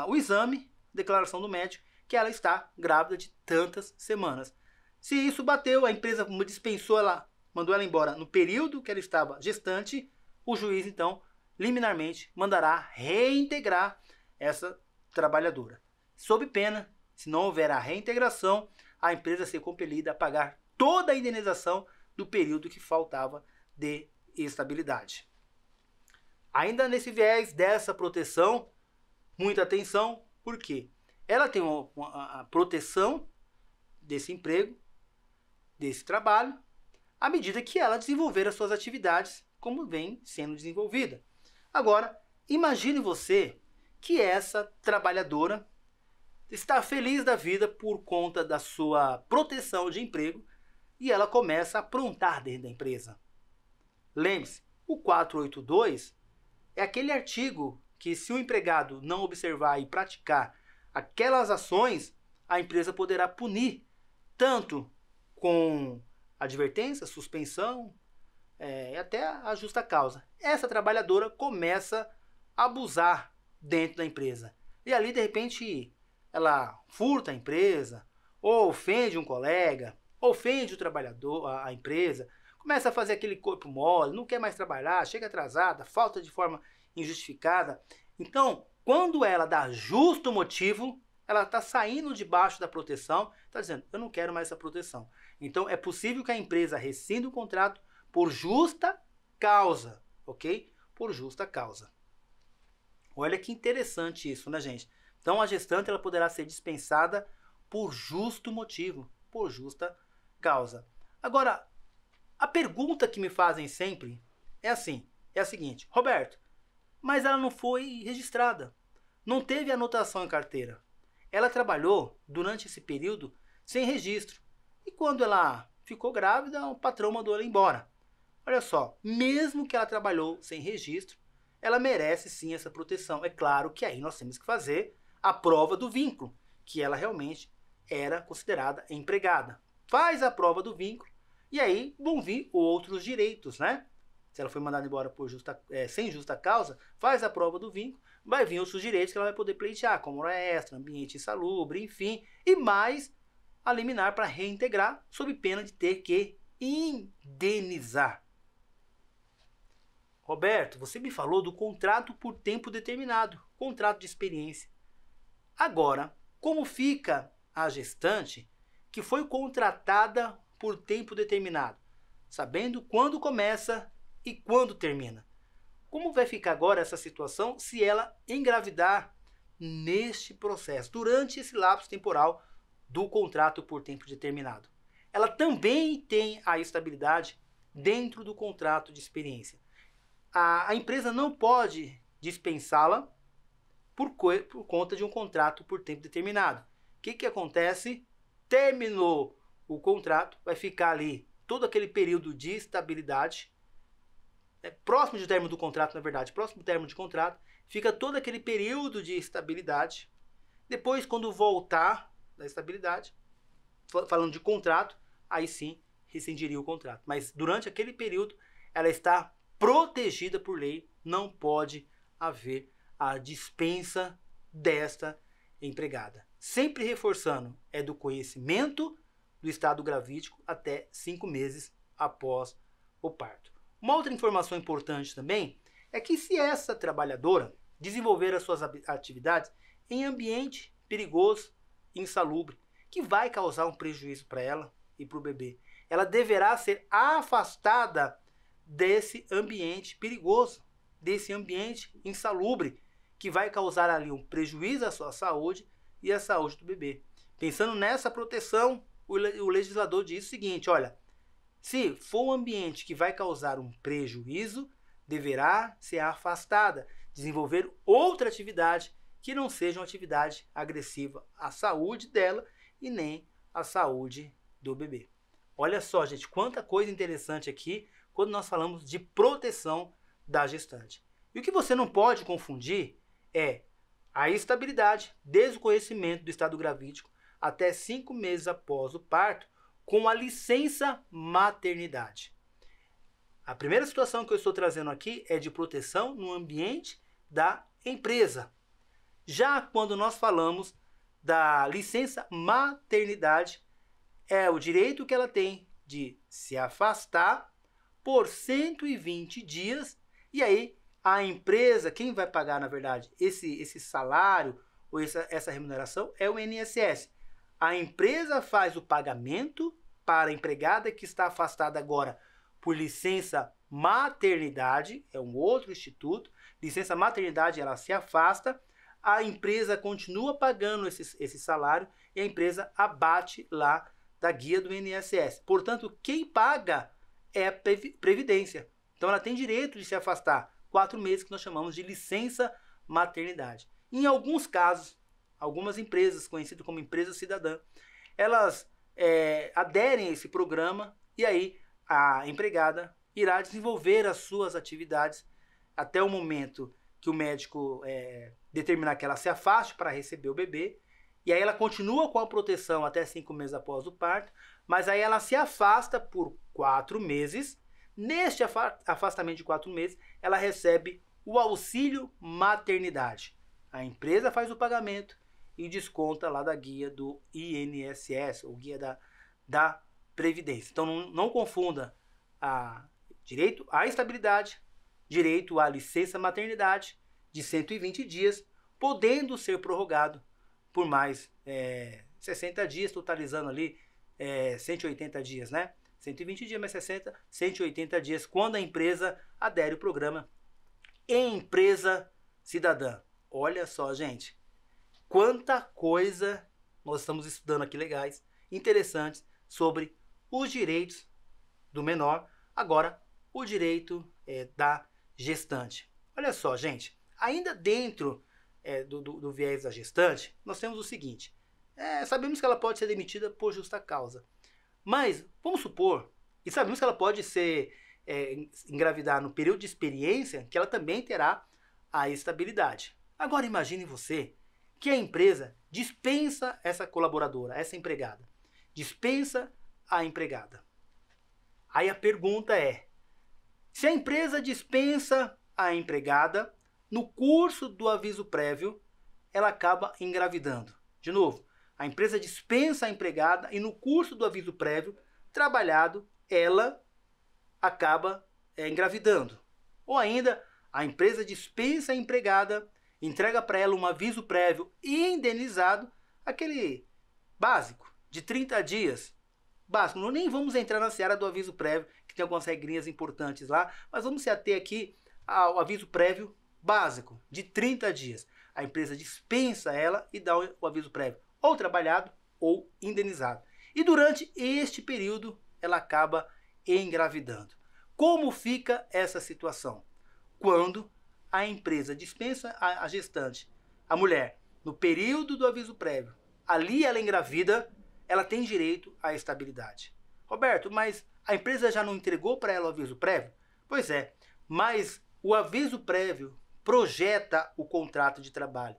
o exame, declaração do médico, que ela está grávida de tantas semanas. Se isso bateu, a empresa dispensou ela, mandou ela embora no período que ela estava gestante, o juiz então liminarmente mandará reintegrar essa trabalhadora sob pena, se não houver a reintegração, a empresa ser compelida a pagar toda a indenização do período que faltava de estabilidade. Ainda nesse viés dessa proteção, muita atenção, porque ela tem a proteção desse emprego, desse trabalho, à medida que ela desenvolver as suas atividades como vem sendo desenvolvida. Agora, imagine você que essa trabalhadora está feliz da vida por conta da sua proteção de emprego e ela começa a aprontar dentro da empresa. Lembre-se, o 482 é aquele artigo que, se o empregado não observar e praticar aquelas ações, a empresa poderá punir tanto com advertência, suspensão é, e é, até a justa causa. Essa trabalhadora começa a abusar dentro da empresa. E ali, de repente, ela furta a empresa, ou ofende um colega, ou ofende o trabalhador, a, a empresa, começa a fazer aquele corpo mole, não quer mais trabalhar, chega atrasada, falta de forma injustificada. Então, quando ela dá justo motivo, ela está saindo debaixo da proteção, está dizendo, eu não quero mais essa proteção. Então, é possível que a empresa rescinda o contrato por justa causa, ok? Por justa causa. Olha que interessante isso, né, gente? Então a gestante ela poderá ser dispensada por justo motivo, por justa causa. Agora, a pergunta que me fazem sempre é assim, é a seguinte: Roberto, mas ela não foi registrada. Não teve anotação em carteira. Ela trabalhou durante esse período sem registro. E quando ela ficou grávida, o patrão mandou ela embora. Olha só, mesmo que ela trabalhou sem registro, ela merece sim essa proteção. É claro que aí nós temos que fazer a prova do vínculo, que ela realmente era considerada empregada. Faz a prova do vínculo e aí vão vir outros direitos, né? Se ela foi mandada embora por justa, é, sem justa causa, faz a prova do vínculo, vai vir outros direitos que ela vai poder pleitear, como hora extra, ambiente insalubre, enfim, e mais a liminar para reintegrar, sob pena de ter que indenizar. Roberto, você me falou do contrato por tempo determinado, contrato de experiência. Agora, como fica a gestante que foi contratada por tempo determinado, sabendo quando começa e quando termina? Como vai ficar agora essa situação se ela engravidar neste processo, durante esse lapso temporal do contrato por tempo determinado? Ela também tem a estabilidade dentro do contrato de experiência. A, a empresa não pode dispensá-la por, por conta de um contrato por tempo determinado. O que, que acontece? Terminou o contrato, vai ficar ali todo aquele período de estabilidade, né, próximo de término do contrato, na verdade, próximo do término de contrato, fica todo aquele período de estabilidade. Depois, quando voltar da estabilidade, falando de contrato, aí sim rescindiria o contrato. Mas durante aquele período, ela está protegida por lei, não pode haver a dispensa desta empregada. Sempre reforçando, é do conhecimento do estado gravídico até cinco meses após o parto. Uma outra informação importante também é que se essa trabalhadora desenvolver as suas atividades em ambiente perigoso, insalubre, que vai causar um prejuízo para ela e para o bebê, ela deverá ser afastada desse ambiente perigoso, desse ambiente insalubre, que vai causar ali um prejuízo à sua saúde e à saúde do bebê. Pensando nessa proteção, o, o legislador diz o seguinte: olha, se for um ambiente que vai causar um prejuízo, deverá ser afastada, desenvolver outra atividade que não seja uma atividade agressiva à saúde dela e nem à saúde do bebê. Olha só, gente, quanta coisa interessante aqui quando nós falamos de proteção da gestante. E o que você não pode confundir é a estabilidade desde o conhecimento do estado gravídico até cinco meses após o parto com a licença maternidade. A primeira situação que eu estou trazendo aqui é de proteção no ambiente da empresa. Já quando nós falamos da licença maternidade, é o direito que ela tem de se afastar por 120 dias e aí a empresa, quem vai pagar, na verdade, esse, esse salário ou essa, essa remuneração é o INSS. A empresa faz o pagamento para a empregada que está afastada agora por licença maternidade, é um outro instituto, licença maternidade, ela se afasta, a empresa continua pagando esse, esse salário e a empresa abate lá da guia do INSS. Portanto, quem paga é a Previdência. Então ela tem direito de se afastar quatro meses que nós chamamos de licença maternidade. Em alguns casos, algumas empresas, conhecidas como empresa cidadã, elas é, aderem a esse programa e aí a empregada irá desenvolver as suas atividades até o momento que o médico é, determinar que ela se afaste para receber o bebê. E aí ela continua com a proteção até cinco meses após o parto, mas aí ela se afasta por quatro meses Neste afastamento de quatro meses, ela recebe o auxílio maternidade. A empresa faz o pagamento e desconta lá da guia do INSS, ou guia da, da Previdência. Então não, não confunda a direito à estabilidade, direito à licença maternidade de 120 dias, podendo ser prorrogado por mais é, eh, 60 dias, totalizando ali é, eh, 180 dias, né? 120 dias mais 60, 180 dias, quando a empresa adere o programa Empresa Cidadã. Olha só, gente, quanta coisa nós estamos estudando aqui legais, interessantes, sobre os direitos do menor, agora o direito é, da gestante. Olha só, gente, ainda dentro é, do, do, do, viés da gestante, nós temos o seguinte: é, sabemos que ela pode ser demitida por justa causa. Mas, vamos supor, e sabemos que ela pode ser é, engravidar no período de experiência, que ela também terá a estabilidade. Agora imagine você que a empresa dispensa essa colaboradora, essa empregada. Dispensa a empregada. Aí a pergunta é: se a empresa dispensa a empregada, no curso do aviso prévio, ela acaba engravidando. De novo, a empresa dispensa a empregada e, no curso do aviso prévio trabalhado, ela acaba é, engravidando. Ou ainda, a empresa dispensa a empregada, entrega para ela um aviso prévio indenizado, aquele básico, de 30 dias. Básico, nem vamos entrar na seara do aviso prévio, que tem algumas regrinhas importantes lá, mas vamos se ater aqui ao aviso prévio básico, de 30 dias. A empresa dispensa ela e dá o aviso prévio ou trabalhado ou indenizado. E durante este período ela acaba engravidando. Como fica essa situação? Quando a empresa dispensa a, gestante, a mulher, no período do aviso prévio, ali ela engravida, ela tem direito à estabilidade. Roberto, mas a empresa já não entregou para ela o aviso prévio? Pois é, mas o aviso prévio projeta o contrato de trabalho.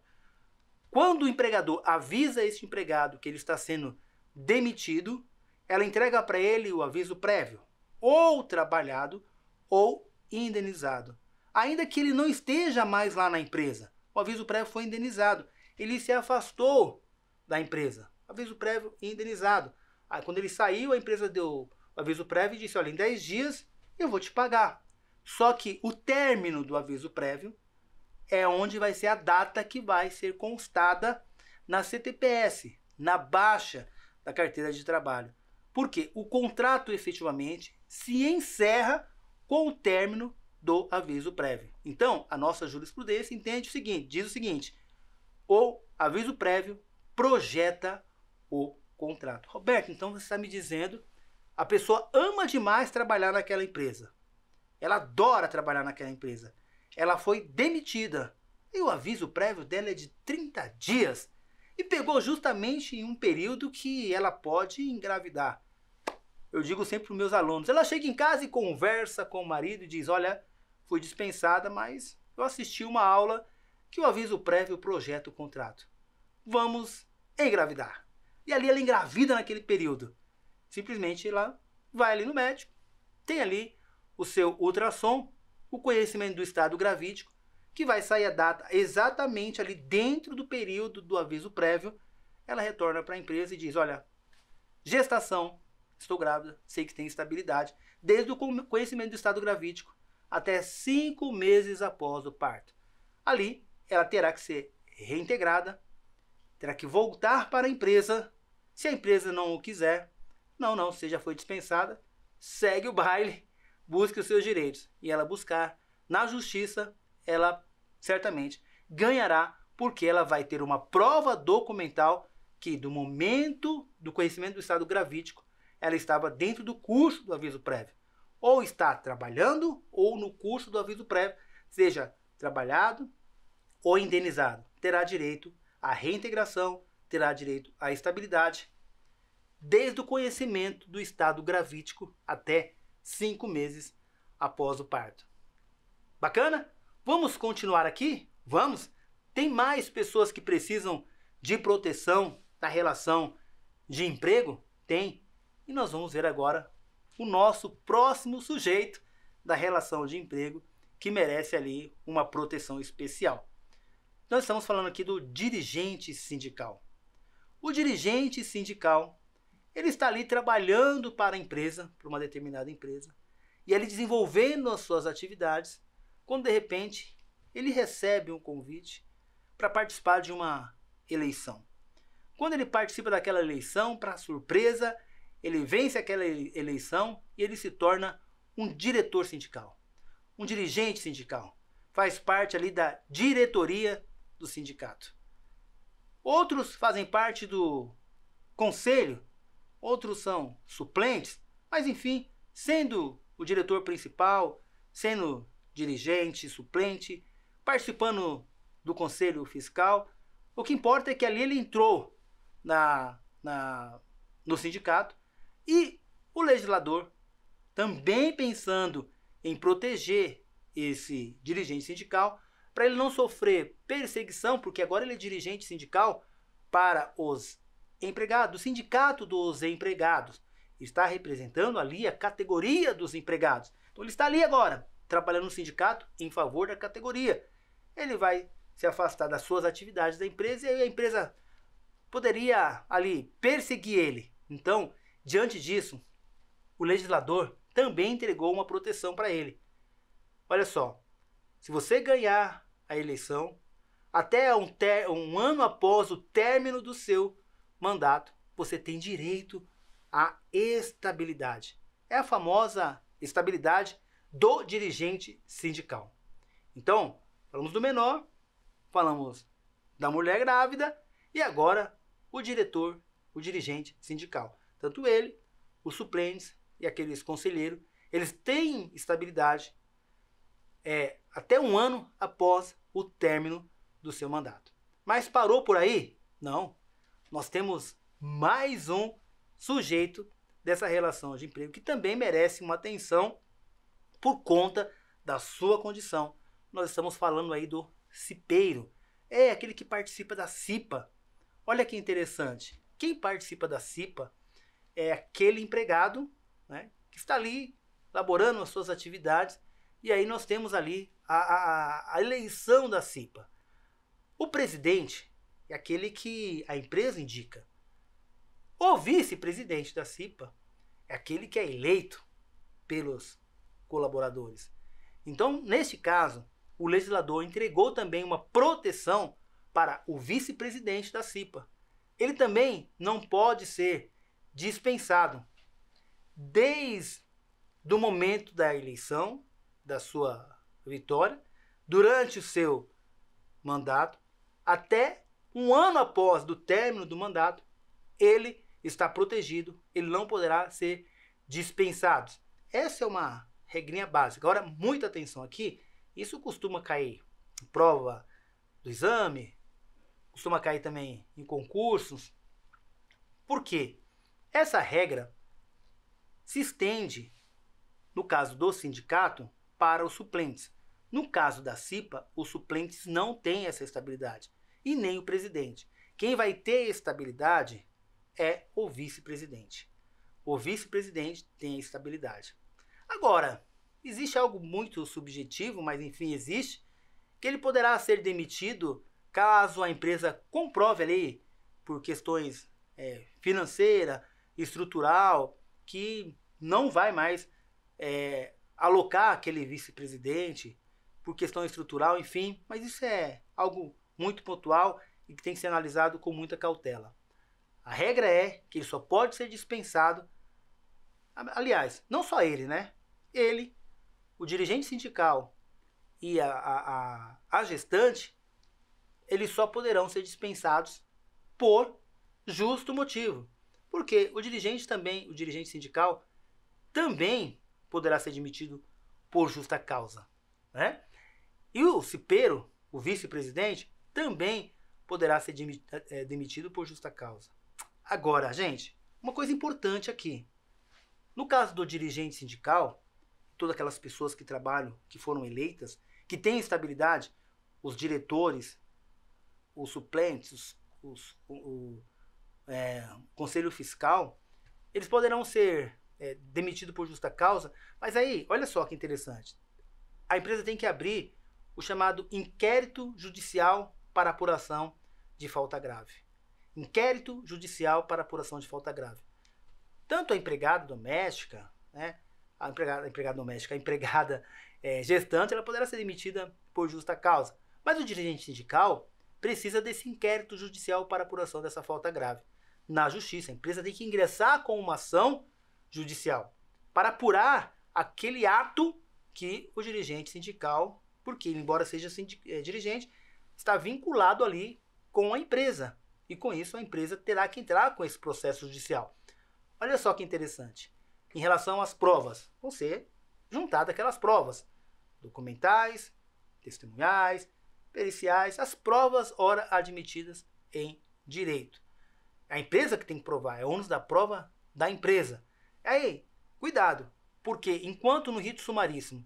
Quando o empregador avisa esse empregado que ele está sendo demitido, ela entrega para ele o aviso prévio, ou trabalhado ou indenizado. Ainda que ele não esteja mais lá na empresa, o aviso prévio foi indenizado. Ele se afastou da empresa. Aviso prévio indenizado. Aí, quando ele saiu, a empresa deu o aviso prévio e disse: Olha, em 10 dias eu vou te pagar. Só que o término do aviso prévio é onde vai ser a data que vai ser constada na CTPS, na baixa da carteira de trabalho. Porque o contrato efetivamente se encerra com o término do aviso prévio. Então, a nossa jurisprudência entende o seguinte, diz o seguinte: o aviso prévio projeta o contrato. Roberto, então você está me dizendo, a pessoa ama demais trabalhar naquela empresa. Ela adora trabalhar naquela empresa ela foi demitida. E o aviso prévio dela é de 30 dias. E pegou justamente em um período que ela pode engravidar. Eu digo sempre para os meus alunos: ela chega em casa e conversa com o marido e diz: Olha, fui dispensada, mas eu assisti uma aula que o aviso prévio projeta o contrato. Vamos engravidar. E ali ela engravida naquele período. Simplesmente ela vai ali no médico, tem ali o seu ultrassom, o conhecimento do estado gravítico, que vai sair a data exatamente ali dentro do período do aviso prévio, ela retorna para a empresa e diz: Olha, gestação, estou grávida, sei que tem estabilidade, desde o conhecimento do estado gravídico até cinco meses após o parto. Ali, ela terá que ser reintegrada, terá que voltar para a empresa. Se a empresa não o quiser, não, não, você já foi dispensada, segue o baile busque os seus direitos. E ela buscar na justiça, ela certamente ganhará, porque ela vai ter uma prova documental que, do momento do conhecimento do estado gravítico, ela estava dentro do curso do aviso prévio. Ou está trabalhando, ou no curso do aviso prévio, seja trabalhado ou indenizado. Terá direito à reintegração, terá direito à estabilidade, desde o conhecimento do estado gravítico até cinco meses após o parto. Bacana? Vamos continuar aqui? Vamos? Tem mais pessoas que precisam de proteção na relação de emprego? Tem. E nós vamos ver agora o nosso próximo sujeito da relação de emprego que merece ali uma proteção especial. Nós estamos falando aqui do dirigente sindical. O dirigente sindical ele está ali trabalhando para a empresa, para uma determinada empresa, e ali desenvolvendo as suas atividades, quando de repente ele recebe um convite para participar de uma eleição. Quando ele participa daquela eleição, para surpresa, ele vence aquela eleição e ele se torna um diretor sindical, um dirigente sindical. Faz parte ali da diretoria do sindicato. Outros fazem parte do conselho outros são suplentes, mas enfim, sendo o diretor principal, sendo dirigente, suplente, participando do conselho fiscal, o que importa é que ali ele entrou na, na no sindicato e o legislador, também pensando em proteger esse dirigente sindical, para ele não sofrer perseguição, porque agora ele é dirigente sindical para os empregado, o sindicato dos empregados. Está representando ali a categoria dos empregados. Então ele está ali agora, trabalhando no sindicato em favor da categoria. Ele vai se afastar das suas atividades da empresa e a empresa poderia ali perseguir ele. Então, diante disso, o legislador também entregou uma proteção para ele. Olha só, se você ganhar a eleição, até um, ter, um ano após o término do seu mandato, você tem direito à estabilidade. É a famosa estabilidade do dirigente sindical. Então, falamos do menor, falamos da mulher grávida e agora o diretor, o dirigente sindical. Tanto ele, os suplentes e aqueles conselheiros, eles têm estabilidade é, até um ano após o término do seu mandato. Mas parou por aí? Não nós temos mais um sujeito dessa relação de emprego que também merece uma atenção por conta da sua condição. Nós estamos falando aí do cipeiro. É aquele que participa da CIPA. Olha que interessante. Quem participa da CIPA é aquele empregado né, que está ali laborando as suas atividades. E aí nós temos ali a, a, a eleição da CIPA. O presidente é aquele que a empresa indica. O vice-presidente da CIPA é aquele que é eleito pelos colaboradores. Então, neste caso, o legislador entregou também uma proteção para o vice-presidente da CIPA. Ele também não pode ser dispensado desde o momento da eleição, da sua vitória, durante o seu mandato, até um ano após do término do mandato, ele está protegido, ele não poderá ser dispensado. Essa é uma regrinha básica. Agora, muita atenção aqui, isso costuma cair em prova do exame, costuma cair também em concursos. Por quê? Essa regra se estende, no caso do sindicato, para os suplentes. No caso da CIPA, os suplentes não têm essa estabilidade e nem o presidente. Quem vai ter estabilidade é o vice-presidente. O vice-presidente tem estabilidade. Agora, existe algo muito subjetivo, mas enfim existe, que ele poderá ser demitido caso a empresa comprove ali por questões é, financeira, estrutural, que não vai mais é, alocar aquele vice-presidente por questão estrutural, enfim, mas isso é algo muito pontual e que tem que ser analisado com muita cautela. A regra é que ele só pode ser dispensado, aliás, não só ele, né? Ele, o dirigente sindical e a, a, a, a gestante, eles só poderão ser dispensados por justo motivo. Porque o dirigente também, o dirigente sindical, também poderá ser demitido por justa causa. Né? E o cipeiro, o vice-presidente, também poderá ser eh, eh, demitido por justa causa. Agora, gente, uma coisa importante aqui. No caso do dirigente sindical, todas aquelas pessoas que trabalham, que foram eleitas, que têm estabilidade, os diretores, os suplentes, os, os, o, o é, conselho fiscal, eles poderão ser é, demitidos por justa causa, mas aí, olha só que interessante. A empresa tem que abrir o chamado inquérito judicial para apuração de falta grave. Inquérito judicial para apuração de falta grave. Tanto a empregada doméstica, né, a empregada, a empregada doméstica, a empregada é, gestante, ela poderá ser demitida por justa causa. Mas o dirigente sindical precisa desse inquérito judicial para apuração dessa falta grave. Na justiça, a empresa tem que ingressar com uma ação judicial para apurar aquele ato que o dirigente sindical, porque embora seja sindic, é, dirigente, está vinculado ali com a empresa. E com isso a empresa terá que entrar com esse processo judicial. Olha só que interessante. Em relação às provas, vão ser juntadas aquelas provas documentais, testemunhais, periciais, as provas ora admitidas em direito. É a empresa que tem que provar, é ônus da prova da empresa. Aí, cuidado, porque enquanto no rito sumaríssimo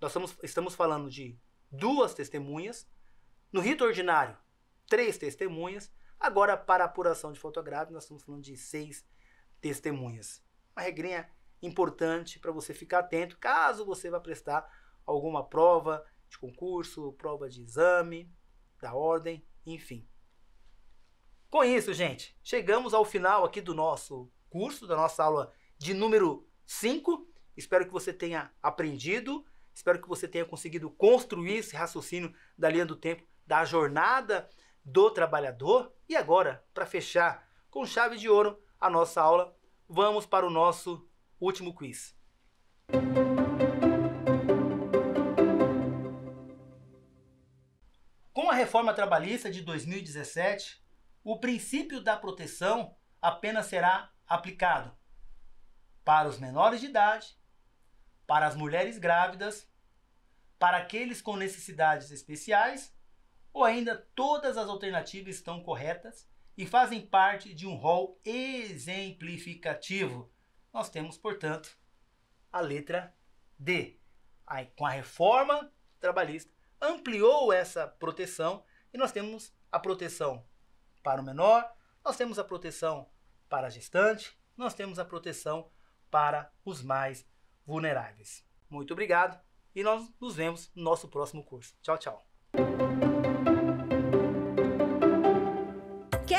nós estamos falando de duas testemunhas, no rito ordinário, três testemunhas. Agora, para apuração de fotográfico, nós estamos falando de seis testemunhas. Uma regrinha importante para você ficar atento caso você vá prestar alguma prova de concurso, prova de exame, da ordem, enfim. Com isso, gente, chegamos ao final aqui do nosso curso, da nossa aula de número 5. Espero que você tenha aprendido, espero que você tenha conseguido construir esse raciocínio da linha do tempo da jornada do trabalhador. E agora, para fechar com chave de ouro a nossa aula, vamos para o nosso último quiz. Com a reforma trabalhista de 2017, o princípio da proteção apenas será aplicado para os menores de idade, para as mulheres grávidas, para aqueles com necessidades especiais ou ainda todas as alternativas estão corretas e fazem parte de um rol exemplificativo. Nós temos, portanto, a letra D. Aí, com a reforma trabalhista, ampliou essa proteção e nós temos a proteção para o menor, nós temos a proteção para a gestante, nós temos a proteção para os mais vulneráveis. Muito obrigado e nós nos vemos no nosso próximo curso. Tchau, tchau.